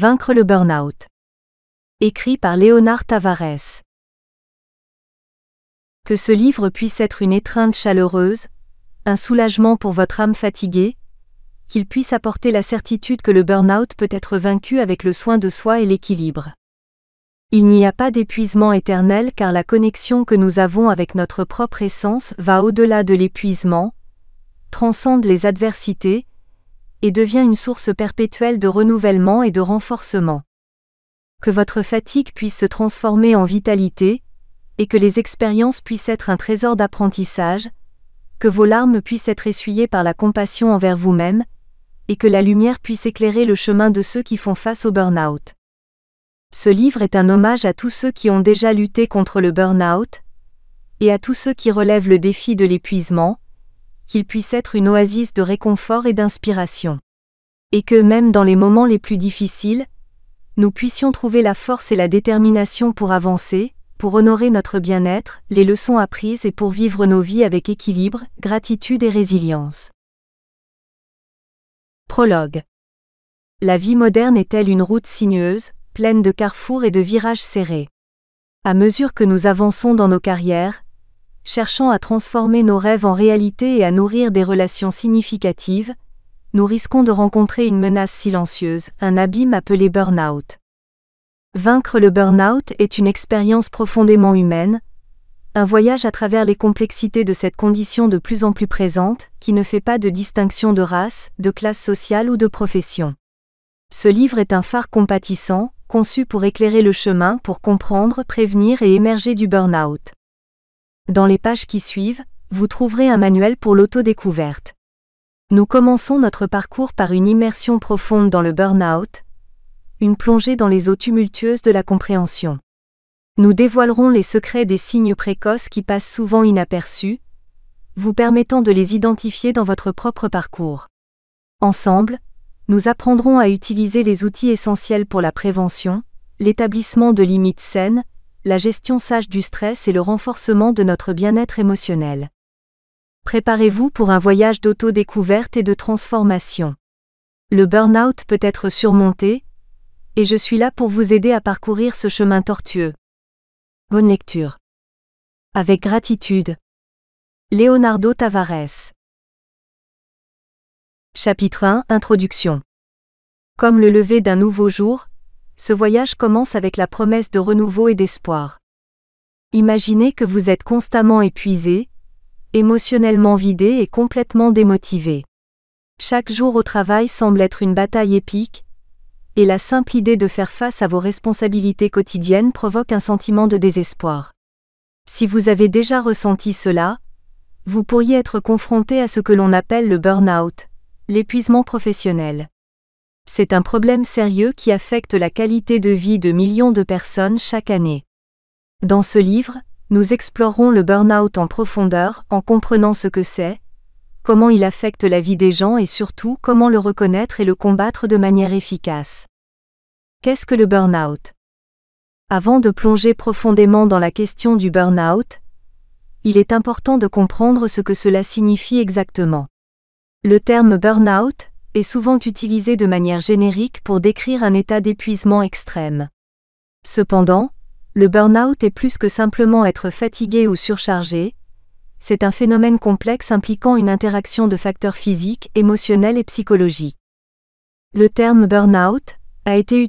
Vaincre le burn-out. Écrit par Léonard Tavares. Que ce livre puisse être une étreinte chaleureuse, un soulagement pour votre âme fatiguée, qu'il puisse apporter la certitude que le burn-out peut être vaincu avec le soin de soi et l'équilibre. Il n'y a pas d'épuisement éternel car la connexion que nous avons avec notre propre essence va au-delà de l'épuisement, transcende les adversités, et devient une source perpétuelle de renouvellement et de renforcement. Que votre fatigue puisse se transformer en vitalité, et que les expériences puissent être un trésor d'apprentissage, que vos larmes puissent être essuyées par la compassion envers vous-même, et que la lumière puisse éclairer le chemin de ceux qui font face au burn-out. Ce livre est un hommage à tous ceux qui ont déjà lutté contre le burn-out, et à tous ceux qui relèvent le défi de l'épuisement, qu'il puisse être une oasis de réconfort et d'inspiration. Et que même dans les moments les plus difficiles, nous puissions trouver la force et la détermination pour avancer, pour honorer notre bien-être, les leçons apprises et pour vivre nos vies avec équilibre, gratitude et résilience. Prologue. La vie moderne est-elle une route sinueuse, pleine de carrefours et de virages serrés À mesure que nous avançons dans nos carrières, cherchant à transformer nos rêves en réalité et à nourrir des relations significatives, nous risquons de rencontrer une menace silencieuse, un abîme appelé burn-out. Vaincre le burn-out est une expérience profondément humaine, un voyage à travers les complexités de cette condition de plus en plus présente, qui ne fait pas de distinction de race, de classe sociale ou de profession. Ce livre est un phare compatissant, conçu pour éclairer le chemin pour comprendre, prévenir et émerger du burn-out. Dans les pages qui suivent, vous trouverez un manuel pour l'autodécouverte. Nous commençons notre parcours par une immersion profonde dans le burn-out, une plongée dans les eaux tumultueuses de la compréhension. Nous dévoilerons les secrets des signes précoces qui passent souvent inaperçus, vous permettant de les identifier dans votre propre parcours. Ensemble, nous apprendrons à utiliser les outils essentiels pour la prévention, l'établissement de limites saines, la gestion sage du stress et le renforcement de notre bien-être émotionnel. Préparez-vous pour un voyage d'autodécouverte et de transformation. Le burn-out peut être surmonté, et je suis là pour vous aider à parcourir ce chemin tortueux. Bonne lecture. Avec gratitude. Leonardo Tavares. Chapitre 1 Introduction. Comme le lever d'un nouveau jour, ce voyage commence avec la promesse de renouveau et d'espoir. Imaginez que vous êtes constamment épuisé, émotionnellement vidé et complètement démotivé. Chaque jour au travail semble être une bataille épique, et la simple idée de faire face à vos responsabilités quotidiennes provoque un sentiment de désespoir. Si vous avez déjà ressenti cela, vous pourriez être confronté à ce que l'on appelle le burn-out, l'épuisement professionnel. C'est un problème sérieux qui affecte la qualité de vie de millions de personnes chaque année. Dans ce livre, nous explorons le burn-out en profondeur en comprenant ce que c'est, comment il affecte la vie des gens et surtout comment le reconnaître et le combattre de manière efficace. Qu'est-ce que le burn-out Avant de plonger profondément dans la question du burn-out, il est important de comprendre ce que cela signifie exactement. Le terme burn-out, est souvent utilisé de manière générique pour décrire un état d'épuisement extrême. Cependant, le burn-out est plus que simplement être fatigué ou surchargé, c'est un phénomène complexe impliquant une interaction de facteurs physiques, émotionnels et psychologiques. Le terme burn-out a été